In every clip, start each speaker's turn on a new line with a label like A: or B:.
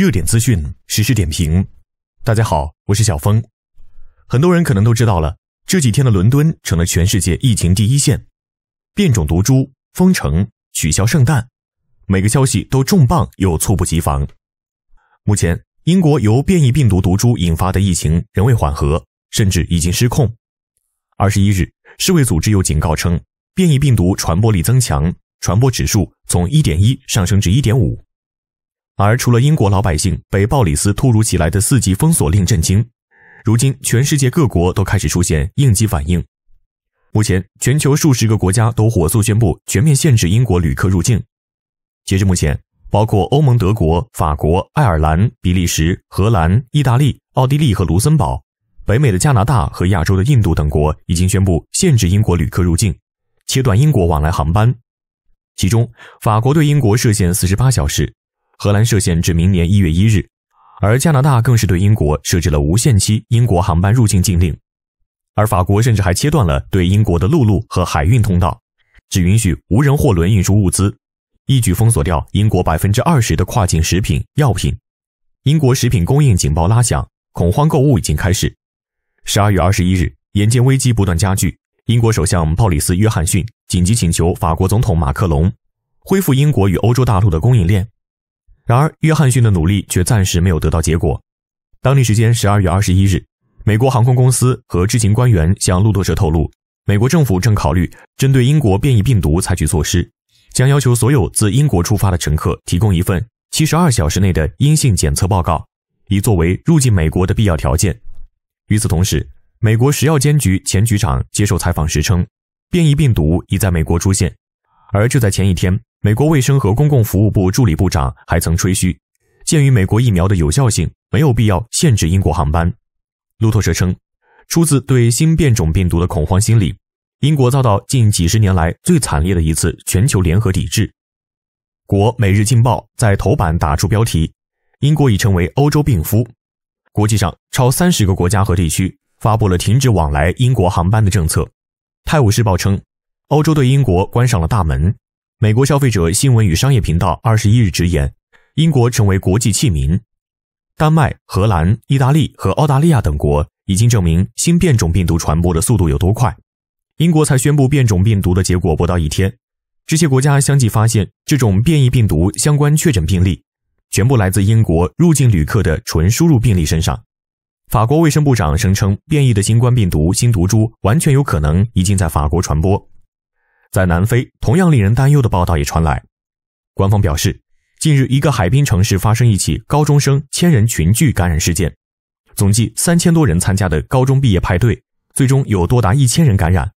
A: 热点资讯实时点评，大家好，我是小峰。很多人可能都知道了，这几天的伦敦成了全世界疫情第一线，变种毒株、封城、取消圣诞，每个消息都重磅又猝不及防。目前，英国由变异病毒毒株引发的疫情仍未缓和，甚至已经失控。二十一日，世卫组织又警告称，变异病毒传播力增强，传播指数从一点一上升至一点五。而除了英国老百姓被鲍里斯突如其来的四级封锁令震惊，如今全世界各国都开始出现应急反应。目前，全球数十个国家都火速宣布全面限制英国旅客入境。截至目前，包括欧盟、德国、法国、爱尔兰、比利时、荷兰、意大利、奥地利和卢森堡，北美的加拿大和亚洲的印度等国已经宣布限制英国旅客入境，切断英国往来航班。其中，法国对英国设限48小时。荷兰设限至明年一月一日，而加拿大更是对英国设置了无限期英国航班入境禁令，而法国甚至还切断了对英国的陆路和海运通道，只允许无人货轮运输物资，一举封锁掉英国百分之二十的跨境食品、药品。英国食品供应警报拉响，恐慌购物已经开始。十二月二十一日，眼见危机不断加剧，英国首相鲍里斯·约翰逊紧急请求法国总统马克龙恢复英国与欧洲大陆的供应链。然而，约翰逊的努力却暂时没有得到结果。当地时间十二月二十一日，美国航空公司和知情官员向路透社透露，美国政府正考虑针对英国变异病毒采取措施，将要求所有自英国出发的乘客提供一份七十二小时内的阴性检测报告，以作为入境美国的必要条件。与此同时，美国食药监局前局长接受采访时称，变异病毒已在美国出现。而就在前一天。美国卫生和公共服务部助理部长还曾吹嘘，鉴于美国疫苗的有效性，没有必要限制英国航班。路透社称，出自对新变种病毒的恐慌心理，英国遭到近几十年来最惨烈的一次全球联合抵制。国每日镜报在头版打出标题：“英国已成为欧洲病夫。”国际上，超三十个国家和地区发布了停止往来英国航班的政策。泰晤士报称，欧洲对英国关上了大门。美国消费者新闻与商业频道二十一日直言，英国成为国际弃民。丹麦、荷兰、意大利和澳大利亚等国已经证明新变种病毒传播的速度有多快。英国才宣布变种病毒的结果不到一天，这些国家相继发现这种变异病毒相关确诊病例，全部来自英国入境旅客的纯输入病例身上。法国卫生部长声称，变异的新冠病毒新毒株完全有可能已经在法国传播。在南非，同样令人担忧的报道也传来。官方表示，近日一个海滨城市发生一起高中生千人群聚感染事件，总计三千多人参加的高中毕业派对，最终有多达一千人感染，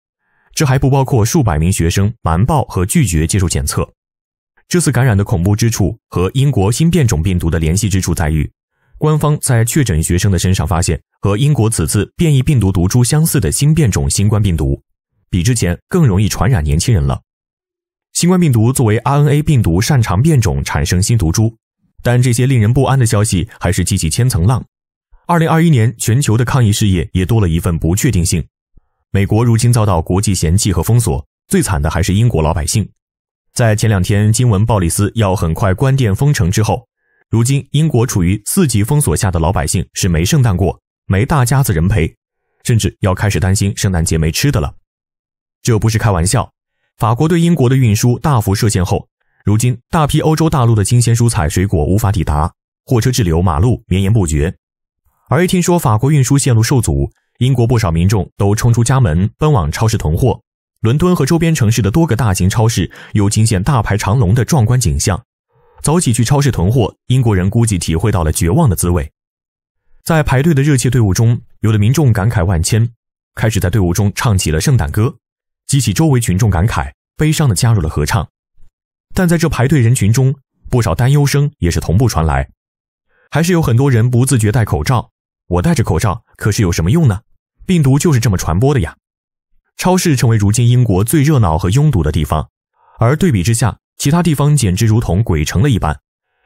A: 这还不包括数百名学生瞒报和拒绝接受检测。这次感染的恐怖之处和英国新变种病毒的联系之处在于，官方在确诊学生的身上发现和英国此次变异病毒毒株相似的新变种新冠病毒。比之前更容易传染年轻人了。新冠病毒作为 RNA 病毒，擅长变种产生新毒株，但这些令人不安的消息还是激起千层浪。二零二一年全球的抗疫事业也多了一份不确定性。美国如今遭到国际嫌弃和封锁，最惨的还是英国老百姓。在前两天惊闻鲍里斯要很快关店封城之后，如今英国处于四级封锁下的老百姓是没圣诞过，没大家子人陪，甚至要开始担心圣诞节没吃的了。这不是开玩笑。法国对英国的运输大幅设限后，如今大批欧洲大陆的新鲜蔬菜、水果无法抵达，货车滞留马路绵延不绝。而一听说法国运输线路受阻，英国不少民众都冲出家门奔往超市囤货。伦敦和周边城市的多个大型超市又惊现大排长龙的壮观景象。早起去超市囤货，英国人估计体会到了绝望的滋味。在排队的热切队伍中，有的民众感慨万千，开始在队伍中唱起了圣诞歌。激起周围群众感慨、悲伤的加入了合唱，但在这排队人群中，不少担忧声也是同步传来。还是有很多人不自觉戴口罩。我戴着口罩，可是有什么用呢？病毒就是这么传播的呀。超市成为如今英国最热闹和拥堵的地方，而对比之下，其他地方简直如同鬼城了一般。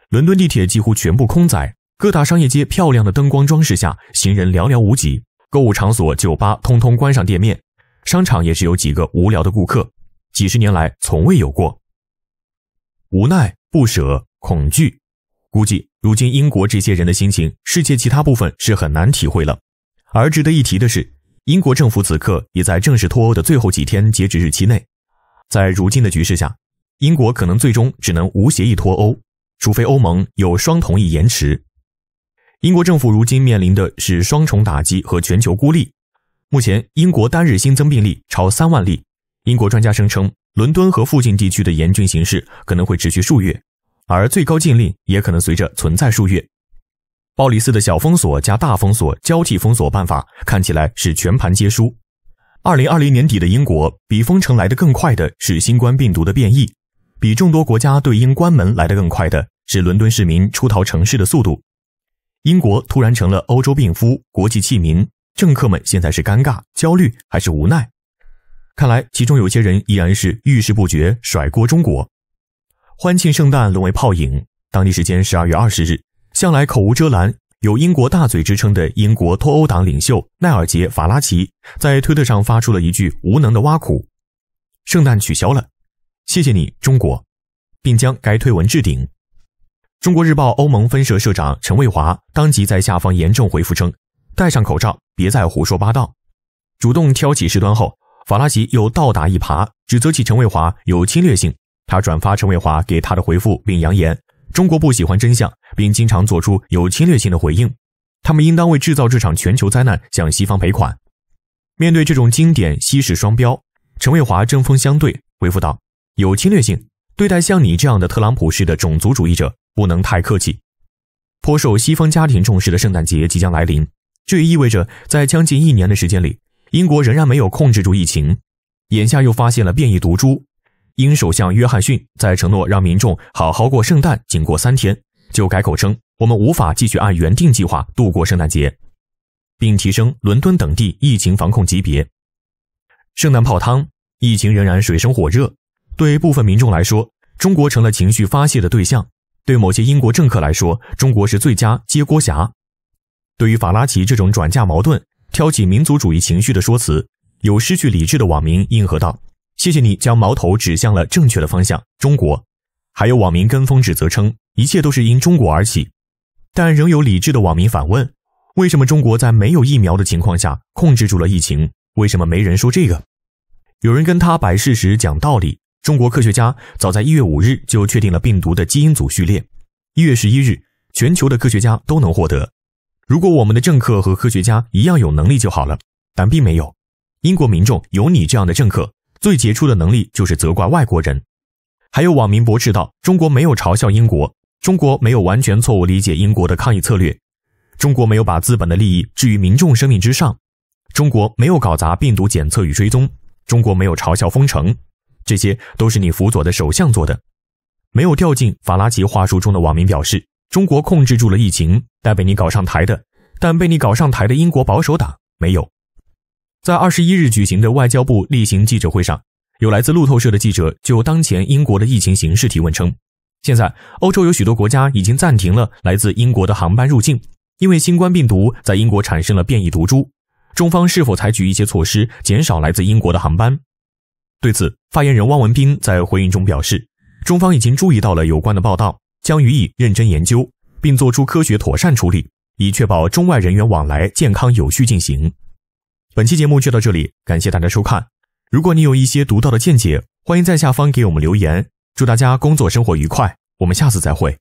A: 伦敦地铁几乎全部空载，各大商业街漂亮的灯光装饰下，行人寥寥无几。购物场所、酒吧通通关上店面。商场也只有几个无聊的顾客，几十年来从未有过。无奈、不舍、恐惧，估计如今英国这些人的心情，世界其他部分是很难体会了。而值得一提的是，英国政府此刻也在正式脱欧的最后几天截止日期内。在如今的局势下，英国可能最终只能无协议脱欧，除非欧盟有双同意延迟。英国政府如今面临的是双重打击和全球孤立。目前，英国单日新增病例超三万例。英国专家声称，伦敦和附近地区的严峻形势可能会持续数月，而最高禁令也可能随着存在数月。鲍里斯的小封锁加大封锁交替封锁办法看起来是全盘皆输。二零二零年底的英国，比封城来得更快的是新冠病毒的变异，比众多国家对应关门来得更快的是伦敦市民出逃城市的速度。英国突然成了欧洲病夫、国际弃民。政客们现在是尴尬、焦虑还是无奈？看来其中有些人依然是遇事不决，甩锅中国。欢庆圣诞沦为泡影。当地时间十二月二十日，向来口无遮拦、有“英国大嘴”之称的英国脱欧党领袖奈尔杰法拉奇在推特上发出了一句无能的挖苦：“圣诞取消了，谢谢你，中国。”并将该推文置顶。中国日报欧盟分社社长陈卫华当即在下方严正回复称。戴上口罩，别再胡说八道。主动挑起事端后，法拉奇又倒打一耙，指责起陈卫华有侵略性。他转发陈卫华给他的回复，并扬言中国不喜欢真相，并经常做出有侵略性的回应。他们应当为制造这场全球灾难向西方赔款。面对这种经典西式双标，陈卫华针锋相对回复道：“有侵略性对待像你这样的特朗普式的种族主义者，不能太客气。”颇受西方家庭重视的圣诞节即将来临。这也意味着，在将近一年的时间里，英国仍然没有控制住疫情，眼下又发现了变异毒株。英首相约翰逊在承诺让民众好好过圣诞，仅过三天就改口称：“我们无法继续按原定计划度过圣诞节，并提升伦敦等地疫情防控级别。”圣诞泡汤，疫情仍然水深火热。对部分民众来说，中国成了情绪发泄的对象；对某些英国政客来说，中国是最佳接锅侠。对于法拉奇这种转嫁矛盾、挑起民族主义情绪的说辞，有失去理智的网民应和道：“谢谢你将矛头指向了正确的方向，中国。”还有网民跟风指责称：“一切都是因中国而起。”但仍有理智的网民反问：“为什么中国在没有疫苗的情况下控制住了疫情？为什么没人说这个？”有人跟他摆事实、讲道理：“中国科学家早在一月五日就确定了病毒的基因组序列，一月十一日，全球的科学家都能获得。”如果我们的政客和科学家一样有能力就好了，但并没有。英国民众有你这样的政客，最杰出的能力就是责怪外国人。还有网民驳斥道：中国没有嘲笑英国，中国没有完全错误理解英国的抗疫策略，中国没有把资本的利益置于民众生命之上，中国没有搞砸病毒检测与追踪，中国没有嘲笑封城，这些都是你辅佐的首相做的。没有掉进法拉奇话术中的网民表示。中国控制住了疫情，但被你搞上台的，但被你搞上台的英国保守党没有。在二十一日举行的外交部例行记者会上，有来自路透社的记者就当前英国的疫情形势提问称：“现在欧洲有许多国家已经暂停了来自英国的航班入境，因为新冠病毒在英国产生了变异毒株。中方是否采取一些措施减少来自英国的航班？”对此，发言人汪文斌在回应中表示：“中方已经注意到了有关的报道。”将予以认真研究，并作出科学妥善处理，以确保中外人员往来健康有序进行。本期节目就到这里，感谢大家收看。如果你有一些独到的见解，欢迎在下方给我们留言。祝大家工作生活愉快，我们下次再会。